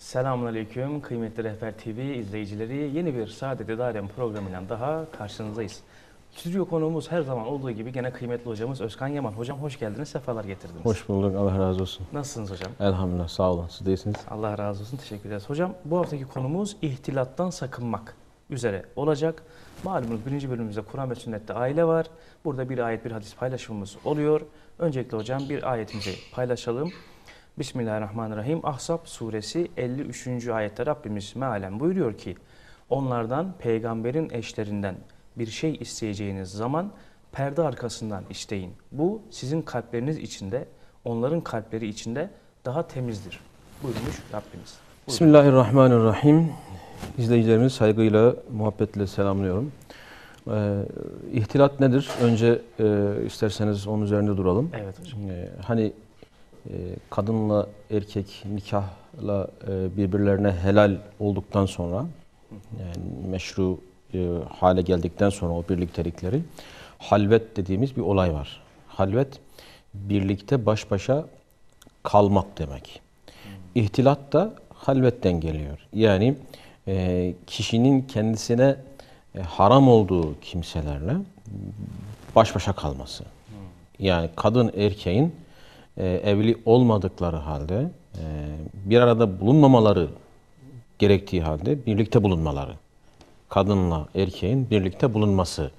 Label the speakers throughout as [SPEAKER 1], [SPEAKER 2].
[SPEAKER 1] Selamünaleyküm kıymetli Rehber TV izleyicileri. Yeni bir Saadet Darem programıyla daha karşınızdayız. Stüdyo konuğumuz her zaman olduğu gibi gene kıymetli hocamız Özkan Yaman. Hocam hoş geldiniz, sefalar getirdiniz.
[SPEAKER 2] Hoş bulduk, Allah razı olsun. Nasılsınız hocam? Elhamdülillah, sağ olun. Siz değilsiniz.
[SPEAKER 1] Allah razı olsun, teşekkür ederiz. Hocam bu haftaki konumuz ihtilattan sakınmak üzere olacak. Malumunuz birinci bölümümüzde Kur'an ve sünnette aile var. Burada bir ayet, bir hadis paylaşımımız oluyor. Öncelikle hocam bir ayetimizi paylaşalım. Bismillahirrahmanirrahim. Ahzab suresi 53. ayette Rabbimiz mealen buyuruyor ki onlardan peygamberin eşlerinden bir şey isteyeceğiniz zaman perde arkasından isteyin. Bu sizin kalpleriniz içinde, onların kalpleri içinde daha temizdir. Buyurmuş Rabbimiz. Buyurun.
[SPEAKER 2] Bismillahirrahmanirrahim. İzleyicilerimiz saygıyla, muhabbetle selamlıyorum. Ee, ihtilat nedir? Önce e, isterseniz onun üzerinde duralım. Evet hocam. Ee, hani ee, kadınla erkek nikahla e, birbirlerine helal olduktan sonra yani meşru e, hale geldikten sonra o birliktelikleri halvet dediğimiz bir olay var. Halvet birlikte baş başa kalmak demek. İhtilat da halvetten geliyor. Yani e, kişinin kendisine haram olduğu kimselerle baş başa kalması. Yani kadın erkeğin e, evli olmadıkları halde e, bir arada bulunmamaları gerektiği halde birlikte bulunmaları. Kadınla erkeğin birlikte bulunması.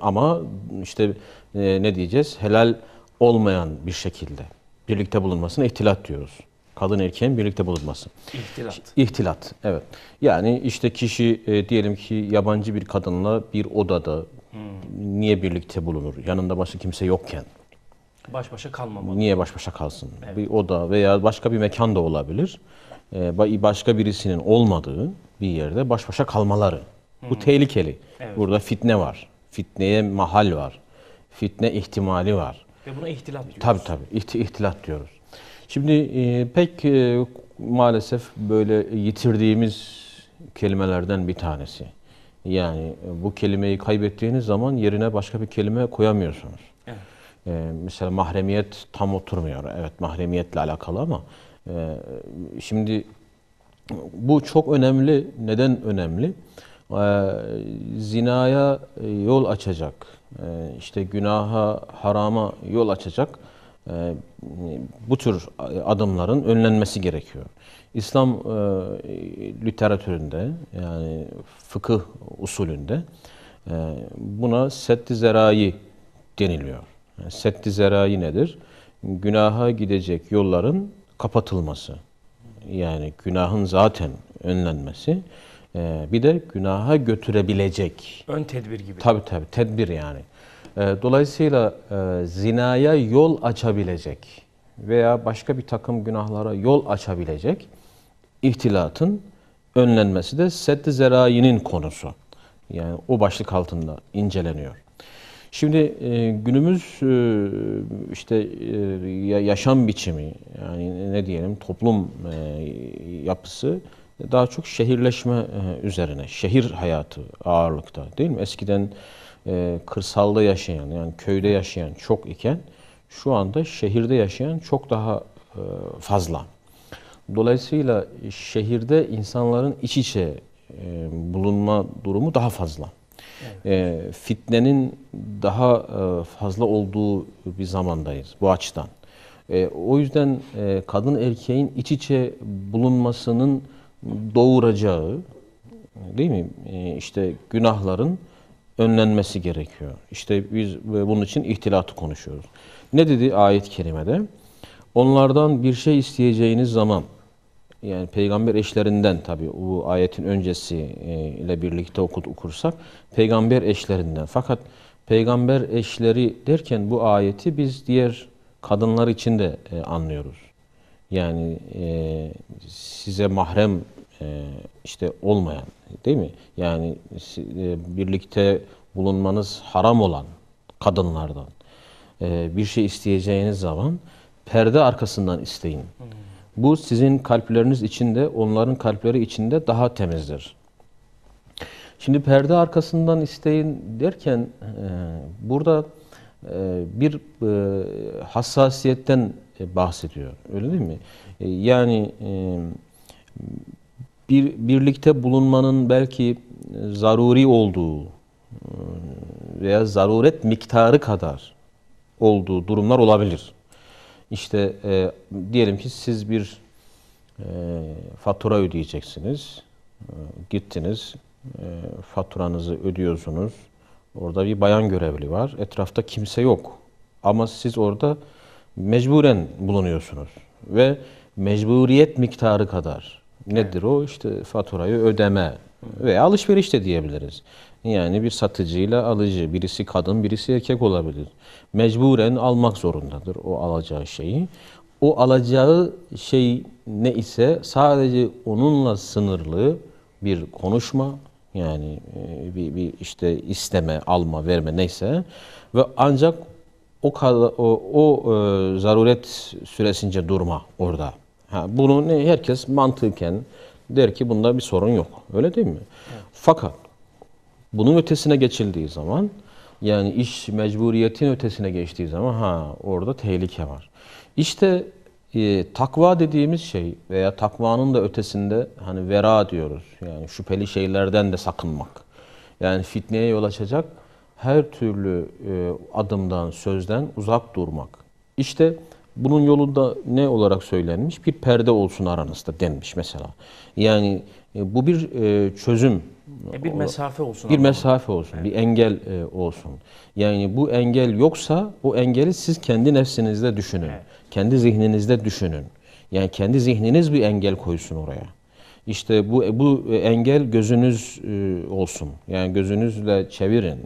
[SPEAKER 2] Ama işte e, ne diyeceğiz? Helal olmayan bir şekilde birlikte bulunmasına ihtilat diyoruz. Kadın erkeğin birlikte bulunması. İhtilat. İhtilat, evet. Yani işte kişi e, diyelim ki yabancı bir kadınla bir odada
[SPEAKER 1] hmm.
[SPEAKER 2] niye birlikte bulunur? Yanında başka kimse yokken.
[SPEAKER 1] Baş başa kalmamalı. Niye
[SPEAKER 2] baş başa kalsın? Evet. Bir oda veya başka bir mekan da olabilir. Ee, başka birisinin olmadığı bir yerde baş başa kalmaları. Hmm. Bu tehlikeli. Evet. Burada fitne var. Fitneye mahal var. Fitne ihtimali var.
[SPEAKER 1] Ve buna ihtilat diyoruz.
[SPEAKER 2] Tabii tabii. İhti, ihtilat diyoruz. Şimdi e, pek e, maalesef böyle yitirdiğimiz kelimelerden bir tanesi. Yani bu kelimeyi kaybettiğiniz zaman yerine başka bir kelime koyamıyorsunuz. Ee, mesela mahremiyet tam oturmuyor. Evet mahremiyetle alakalı ama e, şimdi bu çok önemli. Neden önemli? Ee, zinaya yol açacak, ee, işte günaha, harama yol açacak ee, bu tür adımların önlenmesi gerekiyor. İslam e, literatüründe yani fıkıh usulünde e, buna setti zerai deniliyor. Setti zerayi nedir? Günaha gidecek yolların kapatılması. Yani günahın zaten önlenmesi. Ee, bir de günaha götürebilecek. Ön tedbir gibi. Tabi tabi tedbir yani. Ee, dolayısıyla e, zinaya yol açabilecek veya başka bir takım günahlara yol açabilecek ihtilatın önlenmesi de sedd-i zerayinin konusu. Yani o başlık altında inceleniyor. Şimdi e, günümüz e, işte e, yaşam biçimi yani ne diyelim toplum yapısı daha çok şehirleşme üzerine, şehir hayatı ağırlıkta değil mi? Eskiden kırsalda yaşayan yani köyde yaşayan çok iken şu anda şehirde yaşayan çok daha fazla. Dolayısıyla şehirde insanların iç içe bulunma durumu daha fazla. Evet. E, fitnenin daha e, fazla olduğu bir zamandayız bu açıdan. E, o yüzden e, kadın erkeğin iç içe bulunmasının doğuracağı değil mi? E, işte günahların önlenmesi gerekiyor. İşte biz bunun için ihtilatı konuşuyoruz. Ne dedi ayet-i kerimede? Onlardan bir şey isteyeceğiniz zaman yani peygamber eşlerinden tabi bu ayetin öncesi e, ile birlikte okut okursak peygamber eşlerinden. Fakat peygamber eşleri derken bu ayeti biz diğer kadınlar için de e, anlıyoruz. Yani e, size mahrem işte olmayan değil mi? Yani birlikte bulunmanız haram olan kadınlardan bir şey isteyeceğiniz zaman perde arkasından isteyin. Hı. Bu sizin kalpleriniz içinde, onların kalpleri içinde daha temizdir. Şimdi perde arkasından isteyin derken e, burada e, bir e, hassasiyetten bahsediyor. Öyle değil mi? yani bir birlikte bulunmanın belki zaruri olduğu veya zaruret miktarı kadar olduğu durumlar olabilir. İşte e, diyelim ki siz bir e, fatura ödeyeceksiniz. E, gittiniz, e, faturanızı ödüyorsunuz. Orada bir bayan görevli var. Etrafta kimse yok. Ama siz orada mecburen bulunuyorsunuz. Ve mecburiyet miktarı kadar nedir o? İşte faturayı ödeme veya alışveriş de diyebiliriz. Yani bir satıcıyla alıcı, birisi kadın, birisi erkek olabilir. Mecburen almak zorundadır o alacağı şeyi. O alacağı şey ne ise sadece onunla sınırlı bir konuşma, yani e, bir, bir işte isteme, alma, verme neyse ve ancak o o, o e, zaruret süresince durma orada. Ha, bunu ne herkes mantıken Der ki bunda bir sorun yok. Öyle değil mi? Evet. Fakat bunun ötesine geçildiği zaman yani iş mecburiyetin ötesine geçtiği zaman ha orada tehlike var. İşte e, takva dediğimiz şey veya takvanın da ötesinde hani vera diyoruz. Yani şüpheli şeylerden de sakınmak. Yani fitneye yol açacak her türlü e, adımdan, sözden uzak durmak. İşte bu bunun yolunda ne olarak söylenmiş? Bir perde olsun aranızda denmiş mesela. Yani e, bu bir e, çözüm.
[SPEAKER 1] E, bir mesafe olsun. Bir mesafe
[SPEAKER 2] olsun, bir engel olsun. Yani bu engel yoksa o engeli siz kendi nefsinizde düşünün. Kendi zihninizde düşünün. Yani kendi zihniniz bir engel koysun oraya. İşte bu bu engel gözünüz olsun. Yani gözünüzle çevirin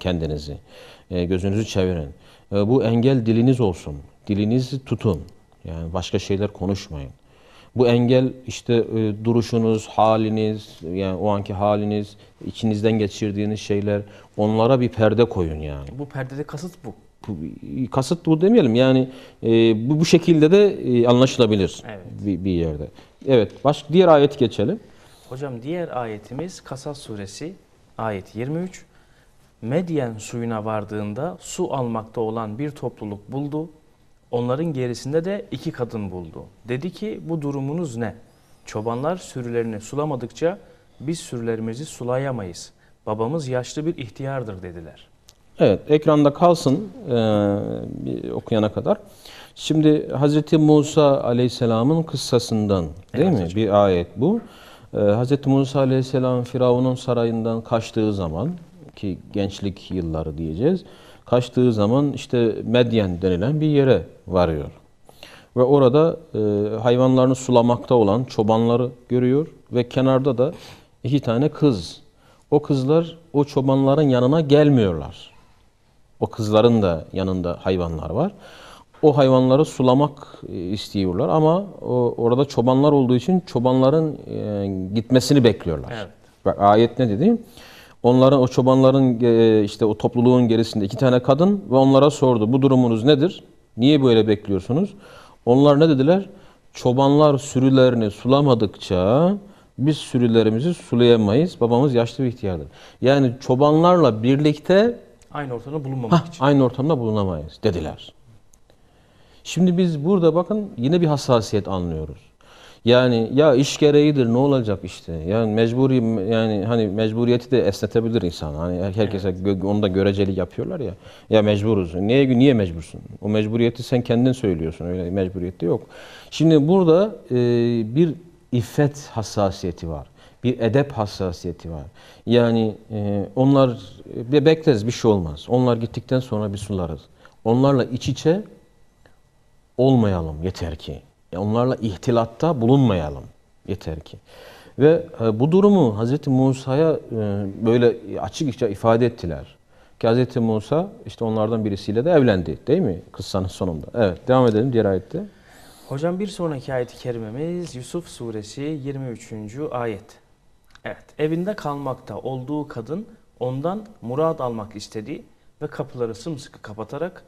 [SPEAKER 2] kendinizi. gözünüzü çevirin. bu engel diliniz olsun dilinizi tutun. Yani başka şeyler konuşmayın. Bu engel işte e, duruşunuz, haliniz, yani o anki haliniz, içinizden geçirdiğiniz şeyler onlara bir perde koyun yani.
[SPEAKER 1] Bu perdede kasıt bu.
[SPEAKER 2] bu kasıt bu demeyelim yani e, bu, bu şekilde de e, anlaşılabilir evet. bir, bir yerde. Evet, baş, diğer ayet geçelim.
[SPEAKER 1] Hocam diğer ayetimiz Kasas suresi ayet 23. Medyen suyuna vardığında su almakta olan bir topluluk buldu Onların gerisinde de iki kadın buldu. Dedi ki bu durumunuz ne? Çobanlar sürülerini sulamadıkça biz sürülerimizi sulayamayız. Babamız yaşlı bir ihtiyardır dediler.
[SPEAKER 2] Evet ekranda kalsın e, okuyana kadar. Şimdi Hazreti Musa aleyhisselamın kıssasından değil evet, mi? Hocam. Bir ayet bu. Ee, Hz. Musa aleyhisselam Firavun'un sarayından kaçtığı zaman ki gençlik yılları diyeceğiz. Kaçtığı zaman işte Medyen denilen bir yere varıyor. Ve orada e, hayvanlarını sulamakta olan çobanları görüyor ve kenarda da iki tane kız. O kızlar o çobanların yanına gelmiyorlar. O kızların da yanında hayvanlar var. O hayvanları sulamak e, istiyorlar ama o, orada çobanlar olduğu için çobanların e, gitmesini bekliyorlar. Evet. Bak ayet ne dedi? Onların o çobanların e, işte o topluluğun gerisinde iki tane kadın ve onlara sordu. Bu durumunuz nedir? Niye böyle bekliyorsunuz? Onlar ne dediler? Çobanlar sürülerini sulamadıkça biz sürülerimizi sulayamayız. Babamız yaşlı bir ihtiyardır. Yani çobanlarla birlikte
[SPEAKER 1] aynı ortamda bulunmamak heh,
[SPEAKER 2] için. Aynı ortamda bulunamayız dediler. Şimdi biz burada bakın yine bir hassasiyet anlıyoruz. Yani ya iş gereğidir ne olacak işte. Yani mecburi yani hani mecburiyeti de esnetebilir insan. Hani herkese evet. onu da göreceli yapıyorlar ya. Ya mecburuz. Niye niye mecbursun? O mecburiyeti sen kendin söylüyorsun. Öyle mecburiyette yok. Şimdi burada e, bir iffet hassasiyeti var. Bir edep hassasiyeti var. Yani e, onlar e, bekleriz bir şey olmaz. Onlar gittikten sonra bir sularız. Onlarla iç içe olmayalım yeter ki onlarla ihtilatta bulunmayalım. Yeter ki. Ve e, bu durumu Hazreti Musa'ya e, böyle açıkça ifade ettiler. Ki Hz. Musa işte onlardan birisiyle de evlendi değil mi? Kıssanın sonunda. Evet devam edelim diğer ayette.
[SPEAKER 1] Hocam bir sonraki ayeti kerimemiz Yusuf suresi 23. ayet. Evet evinde kalmakta olduğu kadın ondan murad almak istedi ve kapıları sımsıkı kapatarak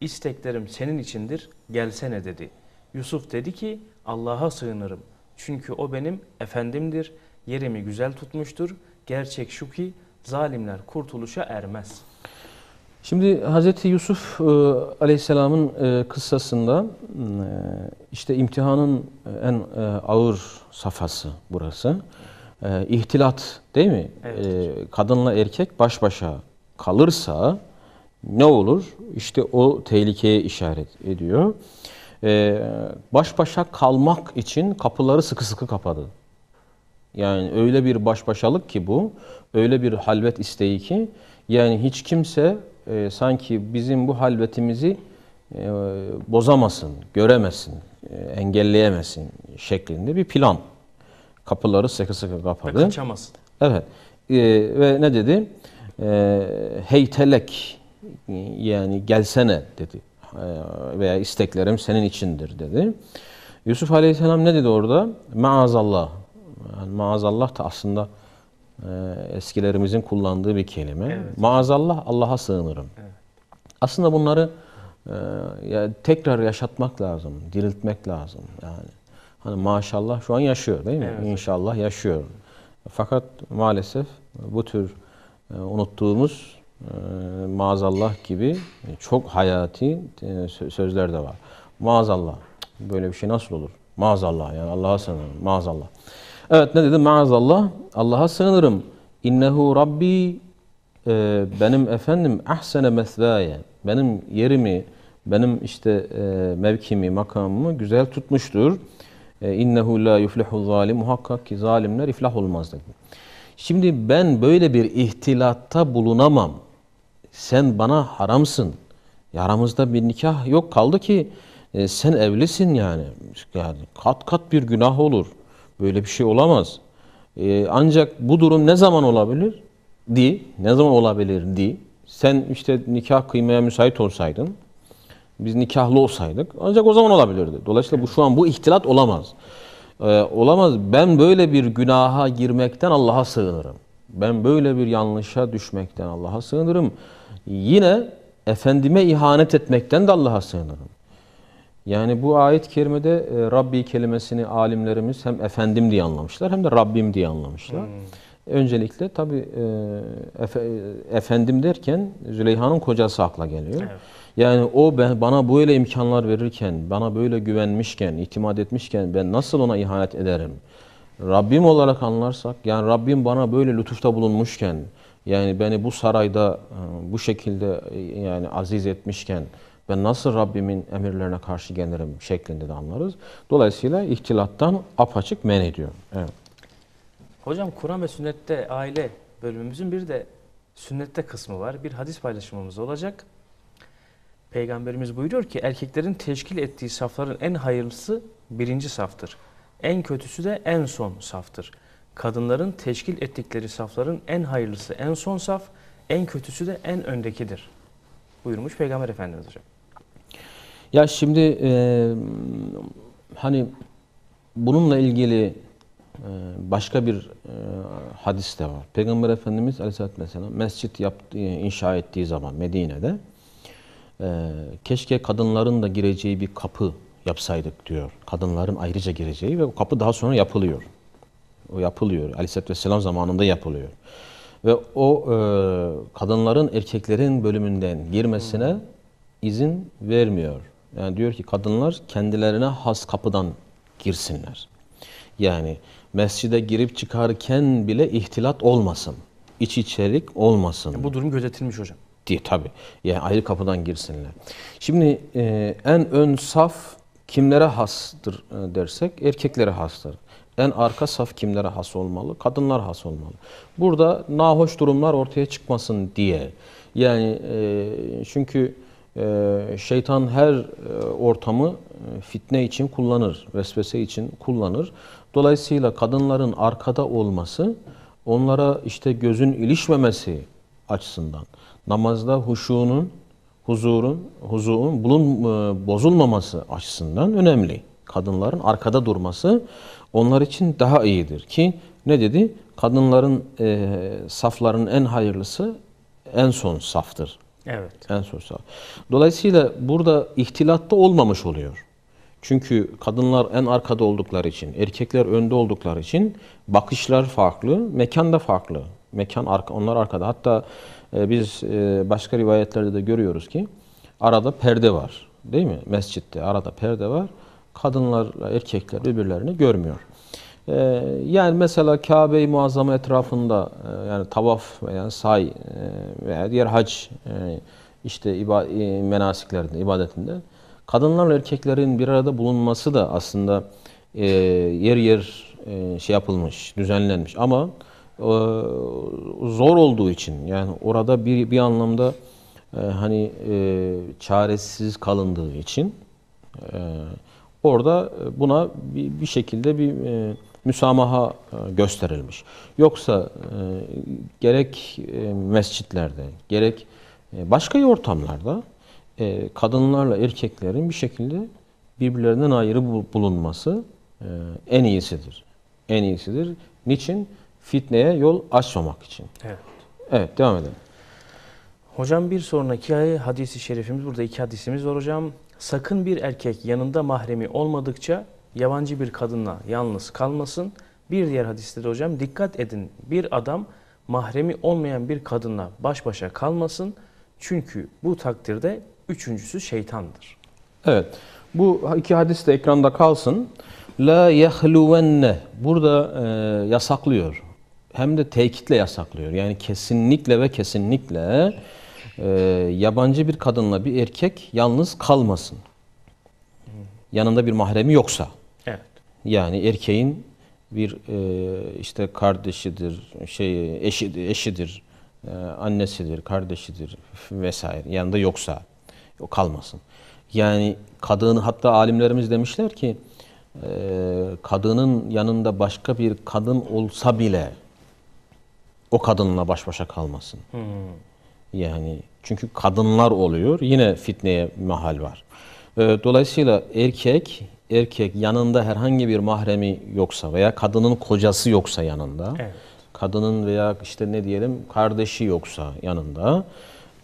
[SPEAKER 1] isteklerim senin içindir gelsene dedi.'' Yusuf dedi ki Allah'a sığınırım. Çünkü o benim efendimdir. Yerimi güzel tutmuştur. Gerçek şu ki zalimler kurtuluşa ermez.
[SPEAKER 2] Şimdi Hz. Yusuf e, Aleyhisselam'ın e, kıssasında e, işte imtihanın en e, ağır safhası burası. E, ihtilat değil mi? Evet. E, kadınla erkek baş başa kalırsa ne olur? İşte o tehlikeye işaret ediyor. Ee, baş başa kalmak için kapıları sıkı sıkı kapadı. Yani öyle bir baş başalık ki bu, öyle bir halvet isteği ki yani hiç kimse e, sanki bizim bu halvetimizi e, bozamasın, göremesin, e, engelleyemesin şeklinde bir plan. Kapıları sıkı sıkı kapadı. Ve kaçamasın. Evet. E, ve ne dedi? E, heytelek yani gelsene dedi. Ee, veya isteklerim senin içindir dedi. Yusuf Aleyhisselam ne dedi orada? Maazallah. Yani maazallah da aslında e, eskilerimizin kullandığı bir kelime. Evet. Maazallah Allah'a sığınırım. Evet. Aslında bunları e, tekrar yaşatmak lazım, diriltmek lazım. Yani hani maşallah şu an yaşıyor değil mi? Evet. İnşallah yaşıyor. Fakat maalesef bu tür e, unuttuğumuz ee, maazallah gibi çok hayati e, sözler de var. Maazallah. Böyle bir şey nasıl olur? Maazallah. Yani Allah'a sığınırım. Maazallah. Evet ne dedim? Maazallah. Allah'a sığınırım. İnnehu Rabbi e, benim efendim ahsene mesvaya. Benim yerimi, benim işte e, mevkimi, makamımı güzel tutmuştur. E, İnnehu la yuflihu zalim. Muhakkak ki zalimler iflah olmaz dedi. Şimdi ben böyle bir ihtilatta bulunamam sen bana haramsın. Yaramızda bir nikah yok kaldı ki e, sen evlisin yani. yani. Kat kat bir günah olur. Böyle bir şey olamaz. E, ancak bu durum ne zaman olabilir? Di. Ne zaman olabilir? Di. Sen işte nikah kıymaya müsait olsaydın, biz nikahlı olsaydık ancak o zaman olabilirdi. Dolayısıyla bu şu an bu ihtilat olamaz. Ee, olamaz. Ben böyle bir günaha girmekten Allah'a sığınırım. Ben böyle bir yanlışa düşmekten Allah'a sığınırım. Yine efendime ihanet etmekten de Allah'a sığınırım. Yani bu ayet-i kerimede e, Rabbi kelimesini alimlerimiz hem efendim diye anlamışlar hem de Rabbim diye anlamışlar. Hmm. Öncelikle tabi e, efe, efendim derken Züleyha'nın kocası akla geliyor. Evet. Yani o ben, bana böyle imkanlar verirken, bana böyle güvenmişken, itimat etmişken ben nasıl ona ihanet ederim? Rabbim olarak anlarsak, yani Rabbim bana böyle lütufta bulunmuşken, yani beni bu sarayda e, bu şekilde e, yani aziz etmişken ben nasıl Rabbimin emirlerine karşı gelirim şeklinde de anlarız. Dolayısıyla ihtilattan apaçık men ediyor. Evet.
[SPEAKER 1] Hocam Kur'an ve sünnette aile bölümümüzün bir de sünnette kısmı var. Bir hadis paylaşımımız olacak. Peygamberimiz buyuruyor ki erkeklerin teşkil ettiği safların en hayırlısı birinci saftır. En kötüsü de en son saftır kadınların teşkil ettikleri safların en hayırlısı en son saf, en kötüsü de en öndekidir. Buyurmuş Peygamber Efendimiz hocam.
[SPEAKER 2] Ya şimdi e, hani bununla ilgili e, başka bir e, hadis de var. Peygamber Efendimiz Aleyhisselatü Vesselam mescit yaptığı, e, inşa ettiği zaman Medine'de e, keşke kadınların da gireceği bir kapı yapsaydık diyor. Kadınların ayrıca gireceği ve bu kapı daha sonra yapılıyor o yapılıyor. Aleyhisselatü Vesselam zamanında yapılıyor. Ve o e, kadınların erkeklerin bölümünden girmesine izin vermiyor. Yani diyor ki kadınlar kendilerine has kapıdan girsinler. Yani mescide girip çıkarken bile ihtilat olmasın. İç içerik olmasın.
[SPEAKER 1] bu durum gözetilmiş hocam.
[SPEAKER 2] Diye tabi. Yani ayrı kapıdan girsinler.
[SPEAKER 1] Şimdi e,
[SPEAKER 2] en ön saf kimlere hastır e, dersek erkeklere hastır en arka saf kimlere has olmalı? Kadınlar has olmalı. Burada nahoş durumlar ortaya çıkmasın diye. Yani e, çünkü e, şeytan her e, ortamı e, fitne için kullanır, vesvese için kullanır. Dolayısıyla kadınların arkada olması, onlara işte gözün ilişmemesi açısından, namazda huşunun, huzurun, huzuun bulun, e, bozulmaması açısından önemli. Kadınların arkada durması onlar için daha iyidir. Ki ne dedi? Kadınların e, safların en hayırlısı en son saftır. Evet. En son saf. Dolayısıyla burada ihtilatta olmamış oluyor. Çünkü kadınlar en arkada oldukları için, erkekler önde oldukları için bakışlar farklı, mekan da farklı. Mekan arka, onlar arkada. Hatta e, biz e, başka rivayetlerde de görüyoruz ki arada perde var. Değil mi? Mescitte arada perde var kadınlarla erkekler birbirlerini görmüyor. Ee, yani mesela Kabe-i Muazzama etrafında e, yani tavaf veya say e, veya diğer hac e, işte iba, menasiklerinde, ibadetinde kadınlarla erkeklerin bir arada bulunması da aslında yer yer şey yapılmış, düzenlenmiş ama zor olduğu için yani orada bir bir anlamda hani çaresiz kalındığı için e, Orada e, buna bir, bir şekilde bir e, müsamaha e, gösterilmiş. Yoksa e, gerek e, mescitlerde, gerek e, başka ortamlarda e, kadınlarla erkeklerin bir şekilde birbirlerinden ayrı bulunması e, en iyisidir. En iyisidir. Niçin? Fitneye yol açmamak için. Evet. Evet, devam edelim.
[SPEAKER 1] Hocam bir sonraki hadisi şerifimiz, burada iki hadisimiz var hocam. Sakın bir erkek yanında mahremi olmadıkça yabancı bir kadınla yalnız kalmasın. Bir diğer hadiste de hocam dikkat edin bir adam mahremi olmayan bir kadınla baş başa kalmasın. Çünkü bu takdirde üçüncüsü şeytandır.
[SPEAKER 2] Evet. Bu iki hadis de ekranda kalsın. La yahluvenne. Burada e, yasaklıyor. Hem de tekitle yasaklıyor. Yani kesinlikle ve kesinlikle e, yabancı bir kadınla bir erkek yalnız kalmasın. Yanında bir mahremi yoksa. Evet. Yani erkeğin bir e, işte kardeşidir, şey eşidir, eşidir e, annesidir, kardeşidir vesaire. Yanında yoksa o kalmasın. Yani kadını hatta alimlerimiz demişler ki e, kadının yanında başka bir kadın olsa bile o kadınla baş başa kalmasın. Hmm. Yani çünkü kadınlar oluyor. Yine fitneye mahal var. Ee, dolayısıyla erkek erkek yanında herhangi bir mahremi yoksa veya kadının kocası yoksa yanında, evet. kadının veya işte ne diyelim kardeşi yoksa yanında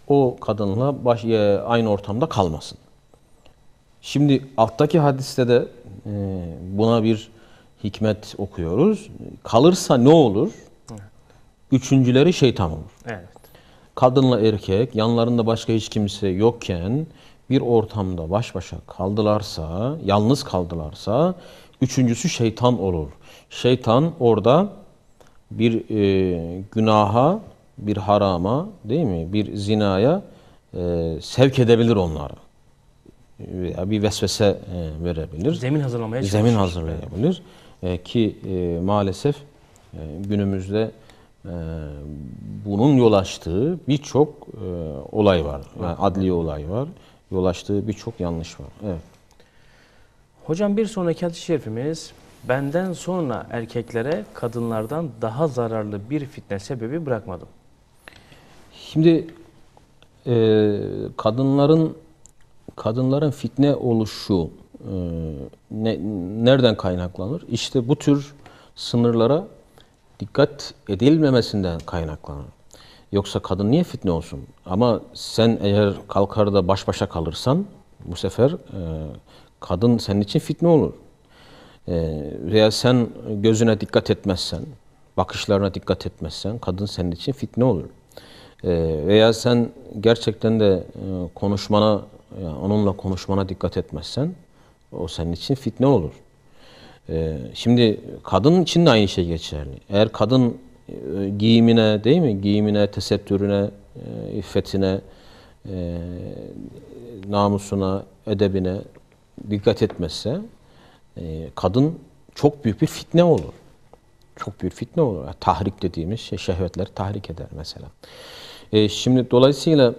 [SPEAKER 2] o kadınla baş, e, aynı ortamda kalmasın. Şimdi alttaki hadiste de e, buna bir hikmet okuyoruz. Kalırsa ne olur? Üçüncüleri şeytan olur kadınla erkek yanlarında başka hiç kimse yokken bir ortamda baş başa kaldılarsa, yalnız kaldılarsa üçüncüsü şeytan olur. Şeytan orada bir e, günaha, bir harama değil mi? Bir zinaya e, sevk edebilir onları. Veya bir vesvese e, verebilir. Zemin hazırlamaya çalışır. Zemin hazırlayabilir. E, ki e, maalesef e, günümüzde ee, bunun yol açtığı birçok e, olay var. Yani adli olay var. Yol açtığı birçok yanlış var.
[SPEAKER 1] Evet. Hocam bir sonraki hadis-i şerifimiz benden sonra erkeklere kadınlardan daha zararlı bir fitne sebebi bırakmadım.
[SPEAKER 2] Şimdi e, kadınların kadınların fitne oluşu e, ne, nereden kaynaklanır? İşte bu tür sınırlara dikkat edilmemesinden kaynaklanır. Yoksa kadın niye fitne olsun? Ama sen eğer kalkar da baş başa kalırsan bu sefer e, kadın senin için fitne olur. E, veya sen gözüne dikkat etmezsen, bakışlarına dikkat etmezsen kadın senin için fitne olur. E, veya sen gerçekten de e, konuşmana, yani e, onunla konuşmana dikkat etmezsen o senin için fitne olur. Ee, şimdi kadın için de aynı şey geçerli. Eğer kadın e, giyimine değil mi? Giyimine, tesettürüne, e, iffetine, e, namusuna, edebine dikkat etmezse kadın çok büyük bir fitne olur. Çok büyük fitne olur. Yani tahrik dediğimiz şey şehvetleri tahrik eder mesela. Şimdi dolayısıyla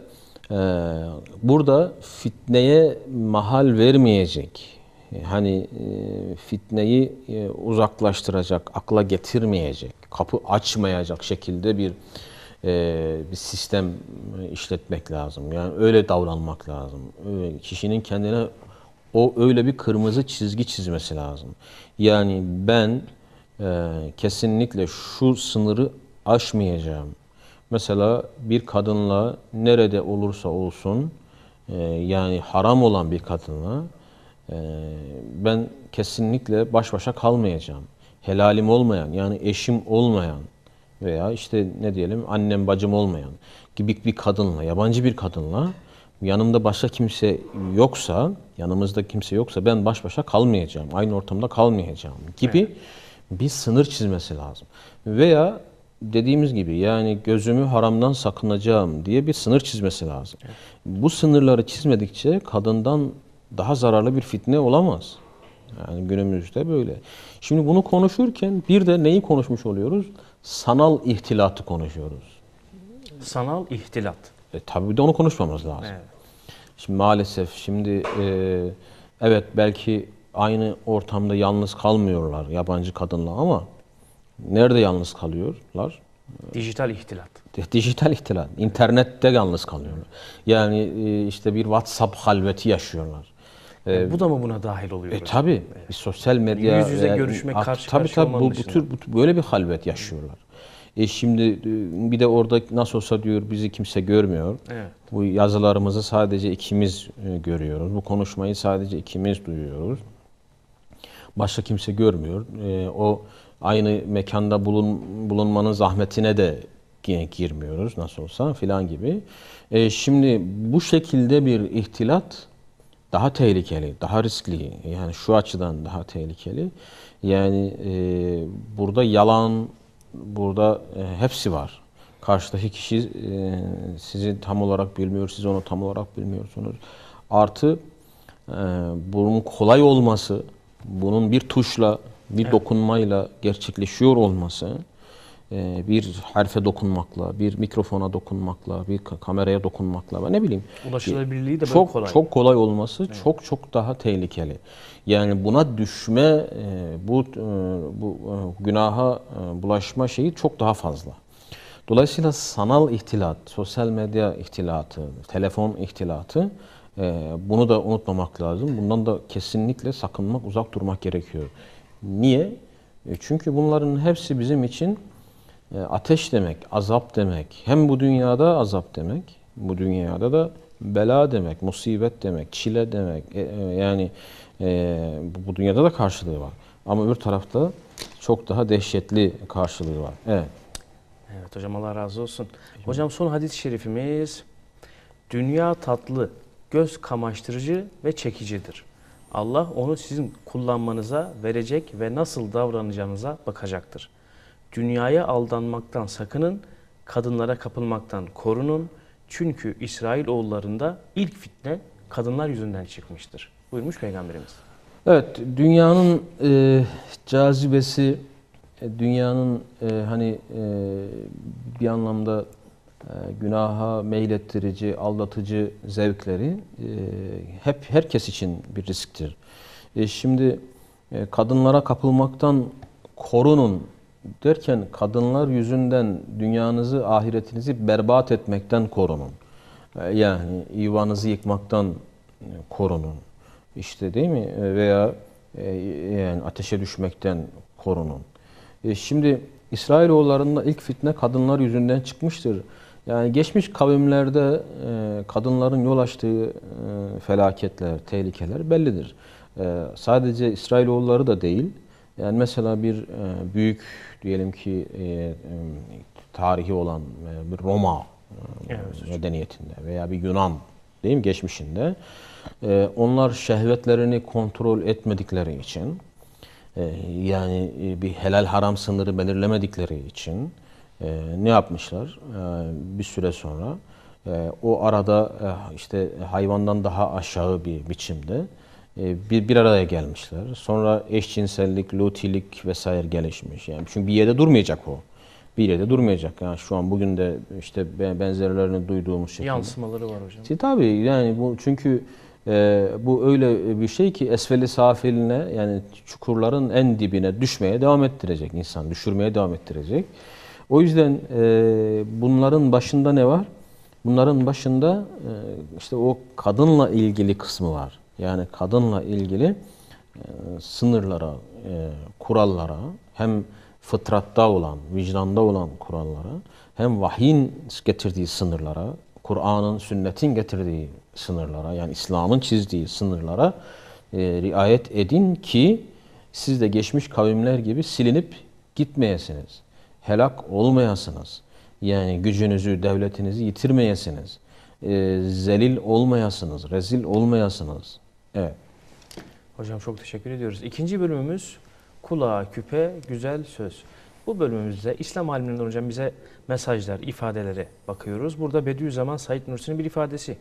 [SPEAKER 2] burada fitneye mahal vermeyecek e, hani e, fitneyi e, uzaklaştıracak, akla getirmeyecek, kapı açmayacak şekilde bir bir sistem işletmek lazım. Yani öyle davranmak lazım. kişinin kendine o öyle bir kırmızı çizgi çizmesi lazım. Yani ben kesinlikle şu sınırı aşmayacağım. Mesela bir kadınla nerede olursa olsun yani haram olan bir kadınla ee, ben kesinlikle baş başa kalmayacağım. Helalim olmayan yani eşim olmayan veya işte ne diyelim annem bacım olmayan gibi bir kadınla, yabancı bir kadınla yanımda başka kimse yoksa, yanımızda kimse yoksa ben baş başa kalmayacağım, aynı ortamda kalmayacağım gibi bir sınır çizmesi lazım. Veya dediğimiz gibi yani gözümü haramdan sakınacağım diye bir sınır çizmesi lazım. Bu sınırları çizmedikçe kadından daha zararlı bir fitne olamaz. Yani günümüzde böyle. Şimdi bunu konuşurken bir de neyi konuşmuş oluyoruz? Sanal ihtilatı konuşuyoruz. Sanal ihtilat. E, tabii de onu konuşmamız lazım. Evet. Şimdi maalesef şimdi e, evet belki aynı ortamda yalnız kalmıyorlar yabancı kadınla ama nerede yalnız kalıyorlar?
[SPEAKER 1] Dijital ihtilat.
[SPEAKER 2] Dijital ihtilat. İnternette yalnız kalıyorlar. Yani e, işte bir WhatsApp halveti yaşıyorlar. E, bu da
[SPEAKER 1] mı buna dahil oluyor? E,
[SPEAKER 2] tabii. E, sosyal medya yüz yüze yani, görüşme karşı tabii, Tabi tabi bu, bu tür bu, böyle bir halvet yaşıyorlar. E şimdi e, bir de orada nasıl olsa diyor bizi kimse görmüyor. Evet. Bu yazılarımızı sadece ikimiz e, görüyoruz. Bu konuşmayı sadece ikimiz duyuyoruz. Başka kimse görmüyor. E, o aynı mekanda bulun, bulunmanın zahmetine de girmiyoruz nasıl olsa filan gibi. E, şimdi bu şekilde bir ihtilat daha tehlikeli, daha riskli. Yani şu açıdan daha tehlikeli. Yani e, burada yalan, burada e, hepsi var. Karşıdaki kişi e, sizi tam olarak bilmiyor, siz onu tam olarak bilmiyorsunuz. Artı e, bunun kolay olması, bunun bir tuşla, bir evet. dokunmayla gerçekleşiyor olması ee, bir harfe dokunmakla, bir mikrofona dokunmakla, bir kameraya dokunmakla ne bileyim. Ulaşılabilirliği de çok, kolay. Çok kolay olması evet. çok çok daha tehlikeli. Yani buna düşme, e, bu, e, bu e, günaha bulaşma şeyi çok daha fazla. Dolayısıyla sanal ihtilat, sosyal medya ihtilatı, telefon ihtilatı bunu da unutmamak lazım. Bundan da kesinlikle sakınmak, uzak durmak gerekiyor. Niye? Çünkü bunların hepsi bizim için e, ateş demek, azap demek. Hem bu dünyada azap demek, bu dünyada da bela demek, musibet demek, çile demek. E, e, yani bu dünyada da karşılığı var. Ama öbür tarafta çok daha dehşetli karşılığı var. Evet.
[SPEAKER 1] Evet hocam Allah razı olsun. Hocam son hadis-i şerifimiz dünya tatlı, göz kamaştırıcı ve çekicidir. Allah onu sizin kullanmanıza verecek ve nasıl davranacağınıza bakacaktır. Dünyaya aldanmaktan sakının, kadınlara kapılmaktan korunun. Çünkü İsrail oğullarında ilk fitne kadınlar yüzünden çıkmıştır. Buyurmuş Peygamberimiz.
[SPEAKER 2] Evet, dünyanın e, cazibesi, e, dünyanın e, hani e, bir anlamda e, günaha meylettirici, aldatıcı zevkleri e, hep herkes için bir risktir. E, şimdi e, kadınlara kapılmaktan korunun derken kadınlar yüzünden dünyanızı, ahiretinizi berbat etmekten korunun. E, yani ivanızı yıkmaktan e, korunun. İşte değil mi? E, veya yani ateşe düşmekten korunun. E şimdi İsrailoğullarının ilk fitne kadınlar yüzünden çıkmıştır. Yani geçmiş kavimlerde kadınların yol açtığı felaketler, tehlikeler bellidir. E, sadece İsrailoğulları da değil, yani mesela bir e, büyük diyelim ki e, e, tarihi olan bir Roma evet, medeniyetinde veya bir Yunan değil mi geçmişinde onlar şehvetlerini kontrol etmedikleri için yani bir helal haram sınırı belirlemedikleri için ne yapmışlar bir süre sonra o arada işte hayvandan daha aşağı bir biçimde ee, bir, bir araya gelmişler. Sonra eşcinsellik, lutilik vesaire gelişmiş. Yani çünkü bir yerde durmayacak o. Bir yerde durmayacak. Yani şu an bugün de işte benzerlerini duyduğumuz şekilde. Yansımaları var hocam. E, tabii yani bu çünkü e, bu öyle bir şey ki esfeli safiline yani çukurların en dibine düşmeye devam ettirecek insan. Düşürmeye devam ettirecek. O yüzden e, bunların başında ne var? Bunların başında e, işte o kadınla ilgili kısmı var yani kadınla ilgili e, sınırlara, e, kurallara hem fıtratta olan, vicdanda olan kurallara hem vahyin getirdiği sınırlara, Kur'an'ın, sünnetin getirdiği sınırlara yani İslam'ın çizdiği sınırlara e, riayet edin ki siz de geçmiş kavimler gibi silinip gitmeyesiniz. Helak olmayasınız. Yani gücünüzü, devletinizi yitirmeyesiniz. E, zelil olmayasınız, rezil olmayasınız. Evet.
[SPEAKER 1] Hocam çok teşekkür ediyoruz. İkinci bölümümüz kulağa küpe güzel söz. Bu bölümümüzde İslam alimlerinden hocam bize mesajlar, ifadeleri bakıyoruz. Burada Bediüzzaman Said Nursi'nin bir ifadesi.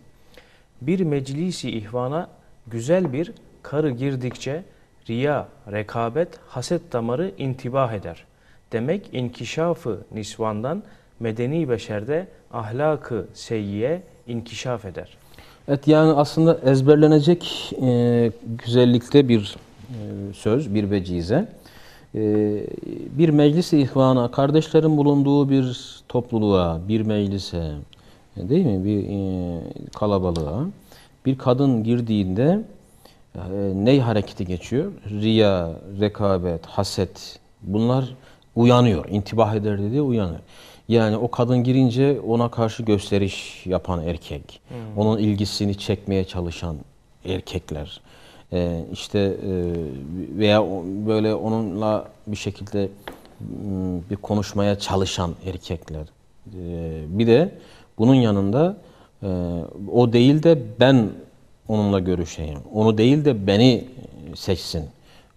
[SPEAKER 1] Bir meclisi ihvana güzel bir karı girdikçe riya, rekabet, haset damarı intibah eder. Demek inkişafı nisvandan medeni beşerde ahlakı seyyiye inkişaf eder.''
[SPEAKER 2] Evet yani aslında ezberlenecek e, güzellikte bir e, söz, bir vecize. E, bir meclis-i ihvana, kardeşlerin bulunduğu bir topluluğa, bir meclise, e, değil mi? Bir e, kalabalığa. Bir kadın girdiğinde e, ney hareketi geçiyor? Riya, rekabet, haset bunlar uyanıyor. İntibah eder dedi uyanıyor. Yani o kadın girince ona karşı gösteriş yapan erkek, hmm. onun ilgisini çekmeye çalışan erkekler, ee, işte e, veya böyle onunla bir şekilde hmm, bir konuşmaya çalışan erkekler. Ee, bir de bunun yanında e, o değil de ben onunla görüşeyim. Onu değil de beni seçsin.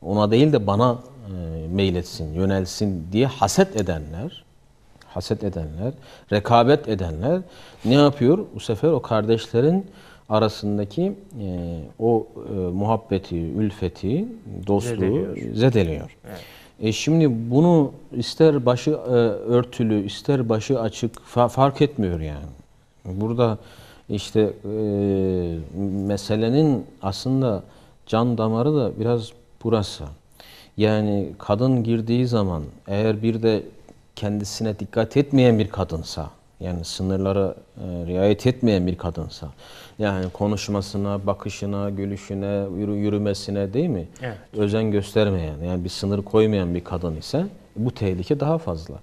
[SPEAKER 2] Ona değil de bana e, meyletsin, yönelsin diye haset edenler haset edenler, rekabet edenler ne yapıyor? Bu sefer o kardeşlerin arasındaki e, o e, muhabbeti, ülfeti, dostluğu zedeliyor. zedeliyor. Evet. E şimdi bunu ister başı e, örtülü, ister başı açık fa fark etmiyor yani. Burada işte e, meselenin aslında can damarı da biraz burası. Yani kadın girdiği zaman eğer bir de kendisine dikkat etmeyen bir kadınsa, yani sınırlara e, riayet etmeyen bir kadınsa, yani konuşmasına, bakışına, gülüşüne, yürü, yürümesine değil mi? Evet. Özen göstermeyen, yani bir sınır koymayan bir kadın ise bu tehlike daha fazla.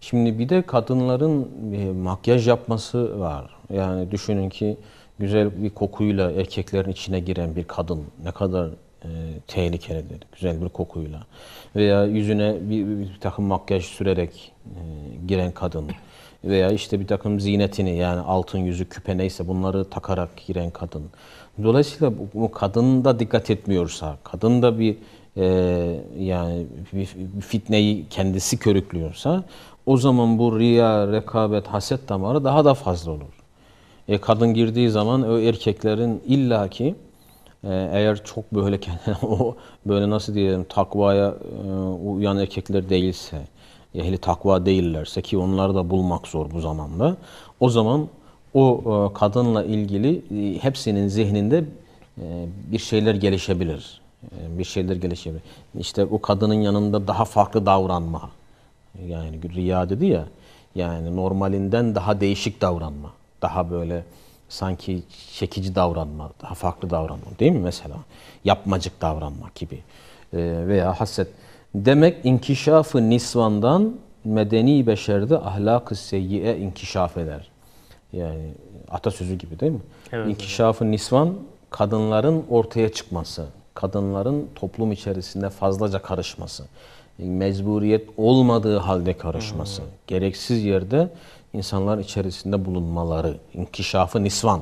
[SPEAKER 2] Şimdi bir de kadınların e, makyaj yapması var. Yani düşünün ki güzel bir kokuyla erkeklerin içine giren bir kadın ne kadar e, tehlikelidir güzel bir kokuyla veya yüzüne bir, bir takım makyaj sürerek e, giren kadın veya işte bir takım zinetini yani altın yüzü küpe neyse bunları takarak giren kadın. Dolayısıyla bu, bu kadın da dikkat etmiyorsa, kadın da bir e, yani bir fitneyi kendisi körüklüyorsa o zaman bu riya, rekabet, haset damarı daha da fazla olur. E, kadın girdiği zaman o erkeklerin illaki ee, eğer çok böyle o böyle nasıl diyelim takvaya e, uyan erkekler değilse ehli takva değillerse ki onları da bulmak zor bu zamanda o zaman o e, kadınla ilgili e, hepsinin zihninde bir şeyler gelişebilir. bir şeyler gelişebilir. işte o kadının yanında daha farklı davranma. Yani riya dedi ya yani normalinden daha değişik davranma. Daha böyle sanki çekici davranma, daha farklı davranma değil mi mesela? Yapmacık davranma gibi ee, veya haset. Demek inkişafı nisvandan medeni beşerde ahlak-ı seyyiye inkişaf eder. Yani atasözü gibi değil mi? Evet, inkişafı evet. nisvan kadınların ortaya çıkması, kadınların toplum içerisinde fazlaca karışması, mecburiyet olmadığı halde karışması, hmm. gereksiz yerde insanlar içerisinde bulunmaları, inkişafı nisvan,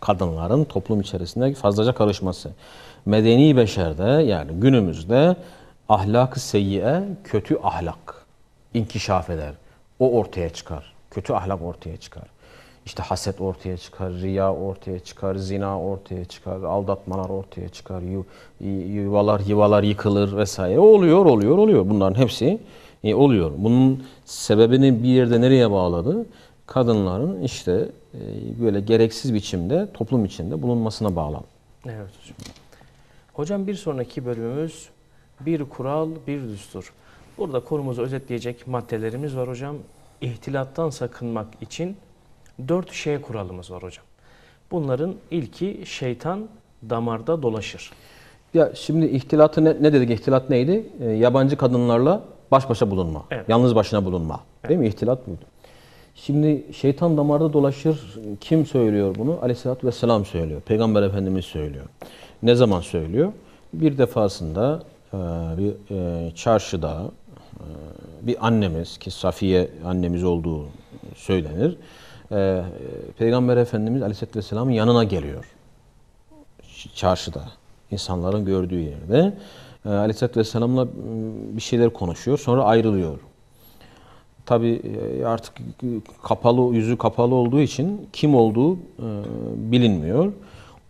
[SPEAKER 2] kadınların toplum içerisinde fazlaca karışması. Medeni beşerde yani günümüzde ahlak-ı seyyiye, kötü ahlak inkişaf eder. O ortaya çıkar. Kötü ahlak ortaya çıkar. İşte haset ortaya çıkar, riya ortaya çıkar, zina ortaya çıkar, aldatmalar ortaya çıkar, yuvalar yuvalar yıkılır vesaire. Oluyor, oluyor, oluyor. Bunların hepsi e, oluyor. Bunun sebebini bir yerde nereye bağladı? Kadınların işte e, böyle gereksiz biçimde toplum içinde bulunmasına bağlan.
[SPEAKER 1] Evet hocam. Hocam bir sonraki bölümümüz bir kural bir düstur. Burada konumuzu özetleyecek maddelerimiz var hocam. İhtilattan sakınmak için dört şey kuralımız var hocam. Bunların ilki şeytan damarda dolaşır.
[SPEAKER 2] Ya şimdi ihtilatı ne, ne dedik? İhtilat neydi? E, yabancı kadınlarla Baş başa bulunma. Evet. Yalnız başına bulunma. Evet. Değil mi? İhtilat buydu. Şimdi şeytan damarda dolaşır. Kim söylüyor bunu? Aleyhisselatü Vesselam söylüyor. Peygamber Efendimiz söylüyor. Ne zaman söylüyor? Bir defasında e, bir e, çarşıda e, bir annemiz ki Safiye annemiz olduğu söylenir. Peygamber Efendimiz Aleyhisselatü Vesselam'ın yanına geliyor. Çarşıda. insanların gördüğü yerde ee, Aleyhisselatü Vesselam'la ıı, bir şeyler konuşuyor. Sonra ayrılıyor. Tabi e, artık ıı, kapalı, yüzü kapalı olduğu için kim olduğu ıı, bilinmiyor.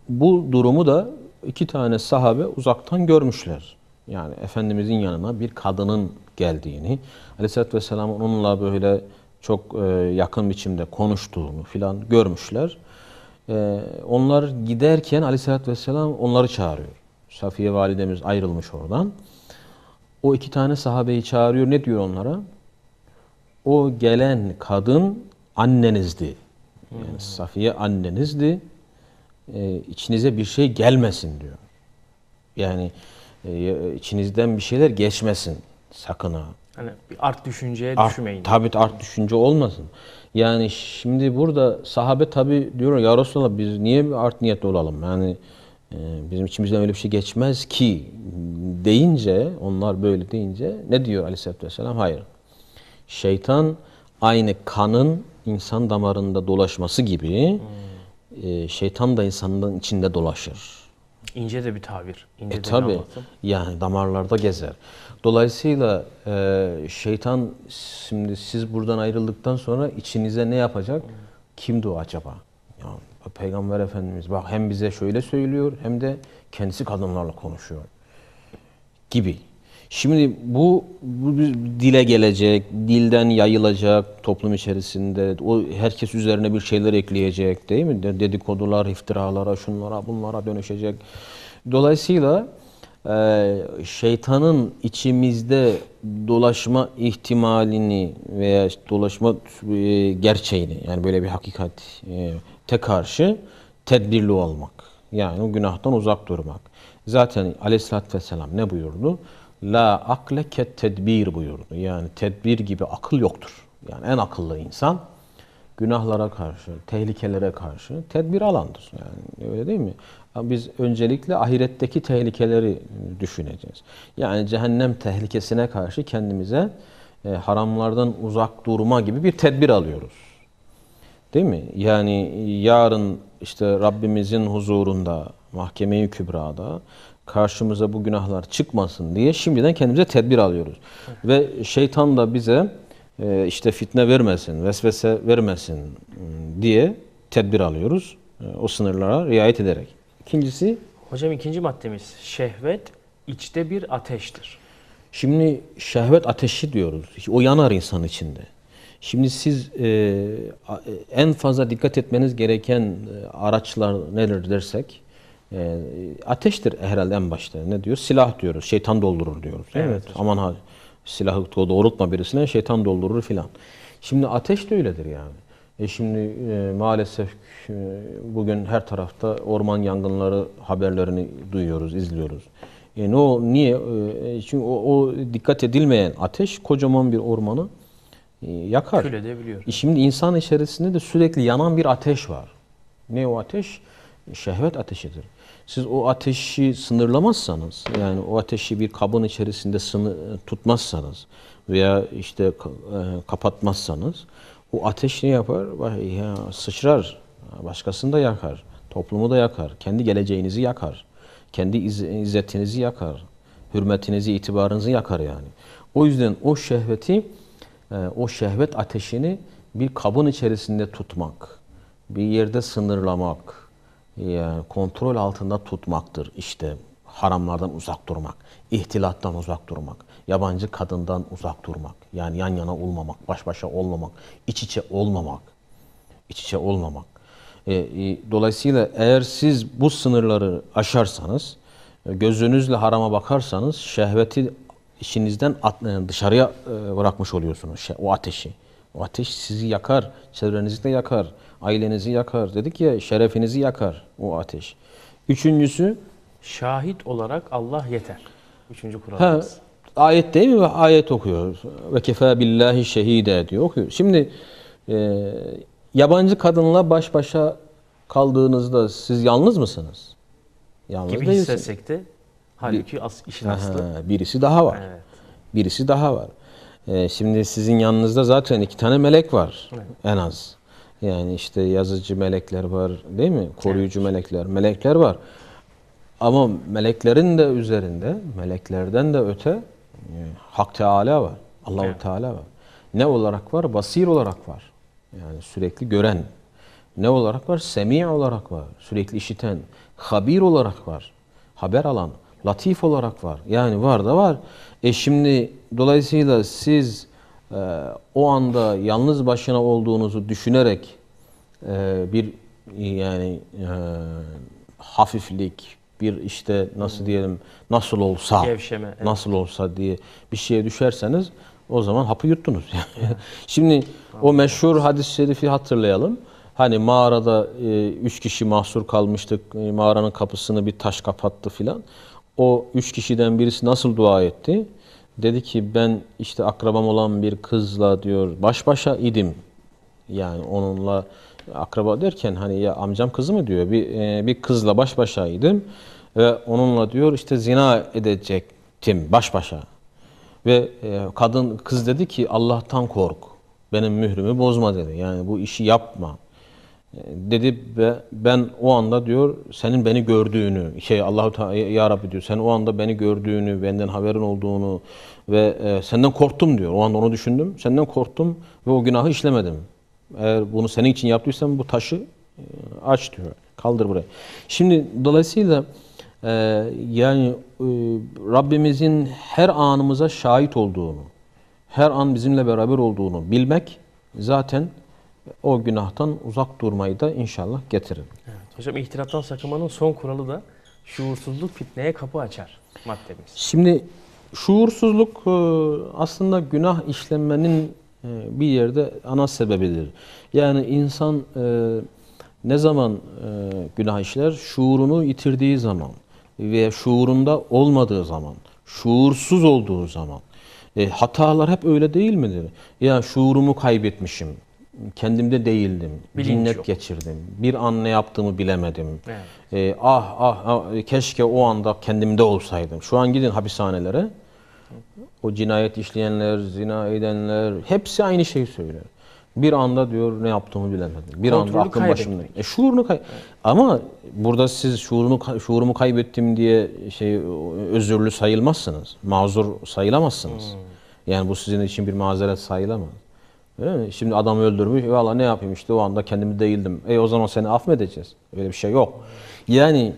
[SPEAKER 2] Bu durumu da iki tane sahabe uzaktan görmüşler. Yani Efendimizin yanına bir kadının geldiğini, Aleyhisselatü Vesselam'ın onunla böyle çok yakın biçimde konuştuğunu filan görmüşler. Ee, onlar giderken Aleyhisselatü Vesselam onları çağırıyor. Safiye validemiz ayrılmış oradan. O iki tane sahabeyi çağırıyor. Ne diyor onlara? O gelen kadın annenizdi. Yani hmm. Safiye annenizdi. Ee, içinize bir şey gelmesin diyor. Yani e, içinizden bir şeyler geçmesin sakın ha.
[SPEAKER 1] Hani bir art düşünceye art, düşmeyin. Tabi
[SPEAKER 2] art düşünce olmasın. Yani şimdi burada sahabe tabi diyor ya Resulallah biz niye bir art niyetli olalım? Yani ee, bizim içimizden öyle bir şey geçmez ki deyince, onlar böyle deyince ne diyor Aleyhisselatü Vesselam? Hayır. Şeytan aynı kanın insan damarında dolaşması gibi hmm. şeytan da insanın içinde dolaşır.
[SPEAKER 1] İnce de bir tabir. İnce e tabi.
[SPEAKER 2] Yani damarlarda gezer. Dolayısıyla e, şeytan şimdi siz buradan ayrıldıktan sonra içinize ne yapacak? Hmm. Kimdi o acaba? Peygamber Efendimiz bak hem bize şöyle söylüyor hem de kendisi kadınlarla konuşuyor gibi. Şimdi bu, bu dile gelecek, dilden yayılacak toplum içerisinde. O herkes üzerine bir şeyler ekleyecek değil mi? Dedikodular, iftiralara, şunlara, bunlara dönüşecek. Dolayısıyla e, şeytanın içimizde dolaşma ihtimalini veya dolaşma e, gerçeğini yani böyle bir hakikat e, te karşı tedbirli olmak. Yani o günahtan uzak durmak. Zaten aleyhissalatü vesselam ne buyurdu? La akle ket tedbir buyurdu. Yani tedbir gibi akıl yoktur. Yani en akıllı insan günahlara karşı, tehlikelere karşı tedbir alandır. Yani öyle değil mi? Biz öncelikle ahiretteki tehlikeleri düşüneceğiz. Yani cehennem tehlikesine karşı kendimize e, haramlardan uzak durma gibi bir tedbir alıyoruz. Değil mi? Yani yarın işte Rabbimizin huzurunda, mahkemeyi kübrada karşımıza bu günahlar çıkmasın diye şimdiden kendimize tedbir alıyoruz. Evet. Ve şeytan da bize e, işte fitne vermesin, vesvese vermesin ıı, diye tedbir alıyoruz. E, o sınırlara riayet ederek.
[SPEAKER 1] İkincisi? Hocam ikinci maddemiz şehvet içte bir ateştir.
[SPEAKER 2] Şimdi şehvet ateşi diyoruz. O yanar insan içinde. Şimdi siz e, e, en fazla dikkat etmeniz gereken e, araçlar neler dersek e, ateştir herhalde en başta. Ne diyor? Silah diyoruz. Şeytan doldurur diyoruz. Evet. evet. Aman ha silahı doğrultma birisine şeytan doldurur filan. Şimdi ateş de öyledir yani. E şimdi e, maalesef e, bugün her tarafta orman yangınları haberlerini duyuyoruz, izliyoruz. E, ne o niye? E, e çünkü o, o dikkat edilmeyen ateş kocaman bir ormanı e, yakar. Kül edebiliyor. E, şimdi insan içerisinde de sürekli yanan bir ateş var. Ne o ateş? Şehvet ateşidir. Siz o ateşi sınırlamazsanız, yani o ateşi bir kabın içerisinde sınır, tutmazsanız veya işte e, kapatmazsanız o ateş ne yapar? Ya, sıçrar, başkasını da yakar, toplumu da yakar, kendi geleceğinizi yakar, kendi iz, izzetinizi yakar, hürmetinizi, itibarınızı yakar yani. O yüzden o şehveti ee, o şehvet ateşini bir kabın içerisinde tutmak, bir yerde sınırlamak, yani e, kontrol altında tutmaktır işte haramlardan uzak durmak, ihtilattan uzak durmak, yabancı kadından uzak durmak, yani yan yana olmamak, baş başa olmamak, iç içe olmamak, iç içe olmamak. E, e, dolayısıyla eğer siz bu sınırları aşarsanız, e, gözünüzle harama bakarsanız şehveti işinizden e, dışarıya e, bırakmış oluyorsunuz şey, o ateşi. O ateş sizi yakar, çevrenizi de yakar, ailenizi yakar. Dedik ya şerefinizi yakar o ateş. Üçüncüsü şahit
[SPEAKER 1] olarak Allah yeter. Üçüncü kuralımız.
[SPEAKER 2] Ha, ayet değil mi? Ayet okuyor. Ve kefa billahi şehide diyor. Okuyor. Şimdi e, yabancı kadınla baş başa kaldığınızda siz yalnız mısınız? Yalnız Gibi değilsiniz.
[SPEAKER 1] hissetsek de Halbuki as, işin aslı.
[SPEAKER 2] birisi daha var. Evet. Birisi daha var. Ee, şimdi sizin yanınızda zaten iki tane melek var evet. en az. Yani işte yazıcı melekler var değil mi? Koruyucu evet. melekler, melekler var. Ama meleklerin de üzerinde, meleklerden de öte evet. Hak Teala var. Allahu evet. Teala var. Ne olarak var? Basir olarak var. Yani sürekli gören. Ne olarak var? Semi olarak var. Sürekli işiten. Habir olarak var. Haber alan. Latif olarak var. Yani var da var. E şimdi dolayısıyla siz e, o anda yalnız başına olduğunuzu düşünerek e, bir yani e, hafiflik, bir işte nasıl diyelim nasıl olsa Gevşeme, evet. nasıl olsa diye bir şeye düşerseniz o zaman hapı yuttunuz. Şimdi o meşhur hadis-i şerifi hatırlayalım. Hani mağarada e, üç kişi mahsur kalmıştık, E, mağaranın kapısını bir taş kapattı filan o üç kişiden birisi nasıl dua etti? Dedi ki ben işte akrabam olan bir kızla diyor baş başa idim. Yani onunla akraba derken hani ya amcam kızı mı diyor bir, e, bir kızla baş başa idim ve onunla diyor işte zina edecektim baş başa. Ve e, kadın kız dedi ki Allah'tan kork benim mührümü bozma dedi yani bu işi yapma dedi ve ben o anda diyor senin beni gördüğünü şey Allahu ya Rabbi diyor sen o anda beni gördüğünü benden haberin olduğunu ve e, senden korktum diyor. O anda onu düşündüm. Senden korktum ve o günahı işlemedim. Eğer bunu senin için yaptıysam bu taşı e, aç diyor. Kaldır buraya. Şimdi dolayısıyla e, yani e, Rabbimizin her anımıza şahit olduğunu, her an bizimle beraber olduğunu bilmek zaten o günahtan uzak durmayı da inşallah getirin.
[SPEAKER 1] Evet. Hocam ihtilattan sakınmanın son kuralı da şuursuzluk fitneye kapı açar maddemiz.
[SPEAKER 2] Şimdi şuursuzluk e, aslında günah işlenmenin e, bir yerde ana sebebidir. Yani insan e, ne zaman günah işler? Şuurunu yitirdiği zaman ve şuurunda olmadığı zaman, şuursuz olduğu zaman. E, hatalar hep öyle değil midir? Ya şuurumu kaybetmişim, kendimde değildim. Bilinç Cinnet yok. geçirdim. Bir an ne yaptığımı bilemedim. Evet. Ee, ah, ah ah keşke o anda kendimde olsaydım. Şu an gidin hapishanelere. O cinayet işleyenler, zina edenler hepsi aynı şeyi söyler. Bir anda diyor ne yaptığımı bilemedim. Bir Kontrolü anda aklım başımda. E, şuurunu kay evet. Ama burada siz şuurunu şuurumu kaybettim diye şey özürlü sayılmazsınız. Mazur sayılamazsınız. Hmm. Yani bu sizin için bir mazeret sayılamaz. Şimdi adam öldürmüş. E, Valla ne yapayım işte o anda kendimi değildim. E o zaman seni affedeceğiz. mı Öyle bir şey yok. Yani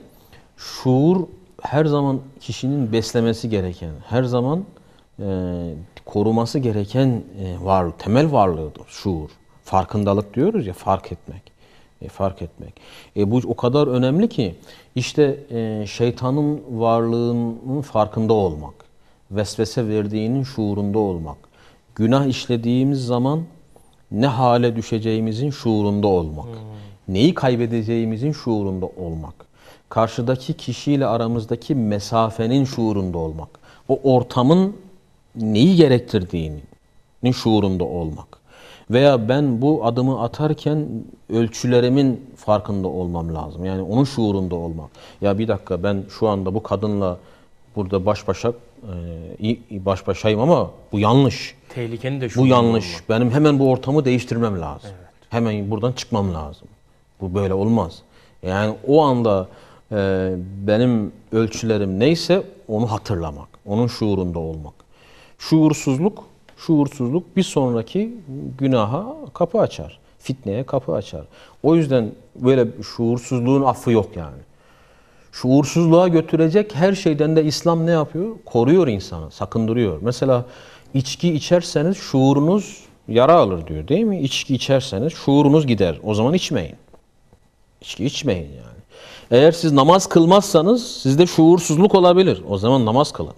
[SPEAKER 2] şuur her zaman kişinin beslemesi gereken, her zaman e, koruması gereken e, var, temel varlığıdır şuur. Farkındalık diyoruz ya fark etmek. E, fark etmek. E, bu o kadar önemli ki işte e, şeytanın varlığının farkında olmak, vesvese verdiğinin şuurunda olmak, günah işlediğimiz zaman ne hale düşeceğimizin şuurunda olmak. Hmm. Neyi kaybedeceğimizin şuurunda olmak. Karşıdaki kişiyle aramızdaki mesafenin şuurunda olmak. O ortamın neyi gerektirdiğinin şuurunda olmak. Veya ben bu adımı atarken ölçülerimin farkında olmam lazım. Yani onun şuurunda olmak. Ya bir dakika ben şu anda bu kadınla burada baş başa e, baş başayım ama bu yanlış.
[SPEAKER 1] Tehlikeni de şu. Bu yanlış. Olma.
[SPEAKER 2] Benim hemen bu ortamı değiştirmem lazım. Evet. Hemen buradan çıkmam lazım. Bu böyle olmaz. Yani o anda e, benim ölçülerim neyse onu hatırlamak, onun şuurunda olmak. Şuursuzluk, şuursuzluk bir sonraki günaha kapı açar. Fitneye kapı açar. O yüzden böyle şuursuzluğun affı yok yani şuursuzluğa götürecek her şeyden de İslam ne yapıyor? Koruyor insanı, sakındırıyor. Mesela içki içerseniz şuurunuz yara alır diyor değil mi? İçki içerseniz şuurunuz gider. O zaman içmeyin. İçki içmeyin yani. Eğer siz namaz kılmazsanız sizde şuursuzluk olabilir. O zaman namaz kılın.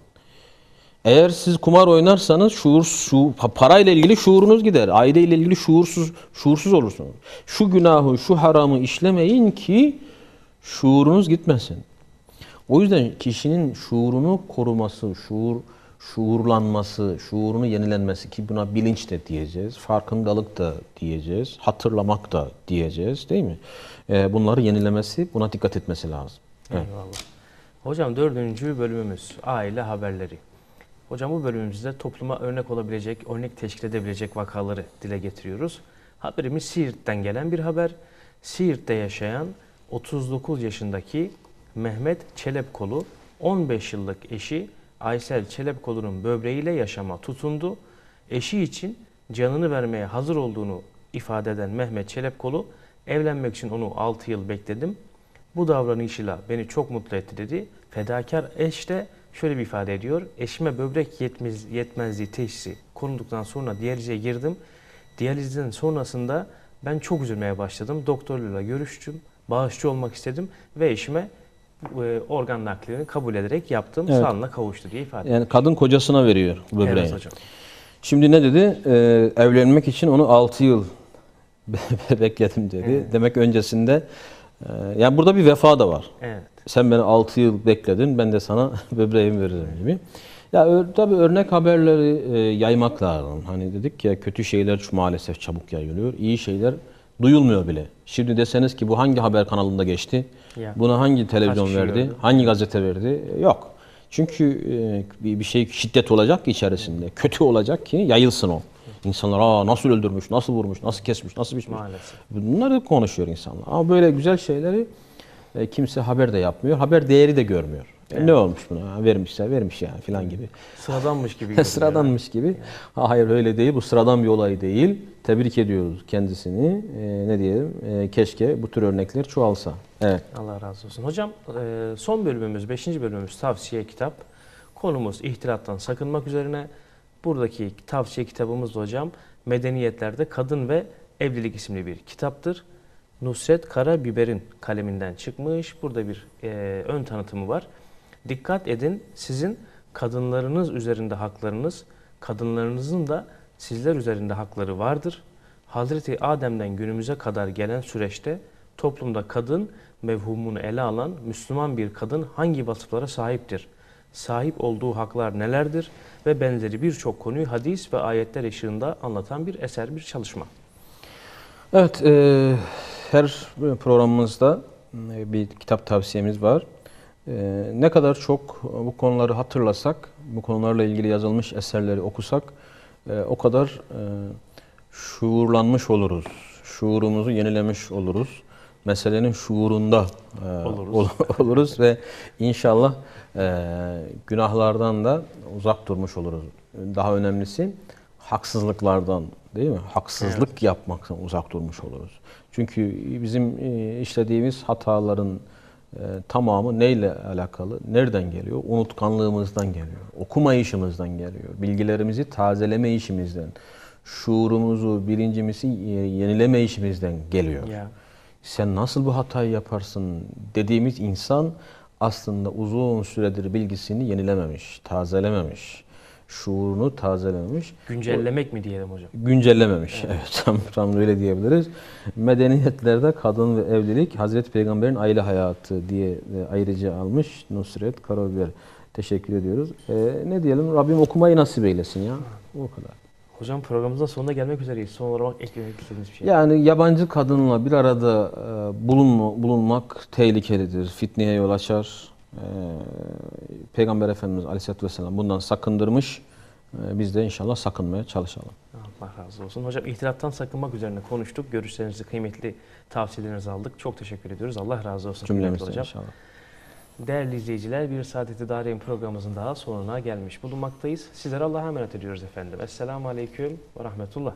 [SPEAKER 2] Eğer siz kumar oynarsanız şuur şu parayla ilgili şuurunuz gider. Aile ile ilgili şuursuz şuursuz olursunuz. Şu günahı, şu haramı işlemeyin ki Şuurunuz gitmesin. O yüzden kişinin şuurunu koruması, şuur şuurlanması, şuurunu yenilenmesi ki buna bilinç de diyeceğiz, farkındalık da diyeceğiz, hatırlamak da diyeceğiz değil mi? Ee, bunları yenilemesi, buna dikkat etmesi lazım. Evet.
[SPEAKER 1] Eyvallah. Hocam dördüncü bölümümüz aile haberleri. Hocam bu bölümümüzde topluma örnek olabilecek, örnek teşkil edebilecek vakaları dile getiriyoruz. Haberimiz Siirt'ten gelen bir haber. Siirt'te yaşayan 39 yaşındaki Mehmet Çelepkolu 15 yıllık eşi Aysel Çelepkolu'nun böbreğiyle yaşama tutundu. Eşi için canını vermeye hazır olduğunu ifade eden Mehmet Çelepkolu evlenmek için onu 6 yıl bekledim. Bu davranışıyla beni çok mutlu etti dedi. Fedakar eş de şöyle bir ifade ediyor. Eşime böbrek yetmez, yetmezliği teşhisi konulduktan sonra diyalize girdim. Diyalizden sonrasında ben çok üzülmeye başladım. Doktorlarla görüştüm bağışçı olmak istedim ve eşime e, organ naklini kabul ederek yaptığım evet. sağlığına kavuştu diye ifade Yani etmiş.
[SPEAKER 2] kadın kocasına veriyor böbreği. Evet hocam. Şimdi ne dedi? Ee, evlenmek için onu 6 yıl bekledim dedi. Evet. Demek öncesinde e, yani burada bir vefa da var. Evet. Sen beni 6 yıl bekledin ben de sana böbreğimi veririm gibi. Ya tabii örnek haberleri e, yaymak lazım. Hani dedik ya kötü şeyler maalesef çabuk yayılıyor. İyi şeyler Duyulmuyor bile. Şimdi deseniz ki bu hangi haber kanalında geçti? Ya. Buna hangi televizyon verdi? Öldü? Hangi gazete verdi? E, yok. Çünkü e, bir şey şiddet olacak ki içerisinde. Kötü olacak ki yayılsın o. İnsanlar Aa, nasıl öldürmüş, nasıl vurmuş, nasıl kesmiş, nasıl biçmiş. Maalesef. Bunları konuşuyor insanlar. Ama böyle güzel şeyleri e, kimse haber de yapmıyor. Haber değeri de görmüyor. Yani. Ne olmuş buna? vermişler vermiş yani filan gibi.
[SPEAKER 1] Sıradanmış gibi. Sıradanmış
[SPEAKER 2] gibi. Ha, hayır öyle değil. Bu sıradan bir olay değil. Tebrik ediyoruz kendisini. Ee, ne diyelim? Ee, keşke bu tür örnekler çoğalsa. Evet.
[SPEAKER 1] Allah razı olsun. Hocam e, son bölümümüz, 5. bölümümüz tavsiye kitap. Konumuz ihtilattan sakınmak üzerine. Buradaki tavsiye kitabımız da hocam Medeniyetlerde Kadın ve Evlilik isimli bir kitaptır. Nusret Karabiber'in kaleminden çıkmış. Burada bir e, ön tanıtımı var. Dikkat edin sizin kadınlarınız üzerinde haklarınız, kadınlarınızın da sizler üzerinde hakları vardır. Hazreti Adem'den günümüze kadar gelen süreçte toplumda kadın mevhumunu ele alan Müslüman bir kadın hangi vasıflara sahiptir? Sahip olduğu haklar nelerdir? Ve benzeri birçok konuyu hadis ve ayetler ışığında anlatan bir eser, bir çalışma.
[SPEAKER 2] Evet, e, her programımızda e, bir kitap tavsiyemiz var. Ee, ne kadar çok e, bu konuları hatırlasak, bu konularla ilgili yazılmış eserleri okusak e, o kadar e, şuurlanmış oluruz. Şuurumuzu yenilemiş oluruz. Meselenin şuurunda e, oluruz, oluruz ve inşallah günahlardan da uzak durmuş oluruz. Daha önemlisi haksızlıklardan değil mi? Haksızlık evet. yapmaktan uzak durmuş oluruz. Çünkü bizim işlediğimiz hataların ee, tamamı neyle alakalı? Nereden geliyor? Unutkanlığımızdan geliyor. Okuma işimizden geliyor. Bilgilerimizi tazeleme işimizden, şuurumuzu, bilincimizi yenileme işimizden geliyor. Yeah. Sen nasıl bu hatayı yaparsın dediğimiz insan aslında uzun süredir bilgisini yenilememiş, tazelememiş şuurunu tazelememiş. Güncellemek o, mi diyelim hocam? Güncellememiş. Evet, evet tam, tam öyle diyebiliriz. Medeniyetlerde kadın ve evlilik Hazreti Peygamber'in aile hayatı diye ayrıca almış Nusret Karabiber. Teşekkür ediyoruz. Ee, ne diyelim? Rabbim okumayı nasip eylesin ya.
[SPEAKER 1] O kadar. Hocam programımızın sonuna gelmek üzereyiz. Son olarak eklemek istediğiniz bir
[SPEAKER 2] şey. Yani yabancı kadınla bir arada e, bulunma, bulunmak tehlikelidir. Fitneye yol açar. Ee, Peygamber Efendimiz Aleyhisselatü Vesselam bundan sakındırmış. Ee, biz de inşallah sakınmaya çalışalım.
[SPEAKER 1] Allah razı olsun. Hocam ihtilaftan sakınmak üzerine konuştuk. Görüşlerinizi, kıymetli tavsiyelerinizi aldık. Çok teşekkür ediyoruz. Allah razı olsun. Cümlemizden hocam. inşallah. Değerli izleyiciler, bir Saadet-i programımızın daha sonuna gelmiş bulunmaktayız. Sizlere Allah'a emanet ediyoruz efendim. Esselamu Aleyküm ve Rahmetullah.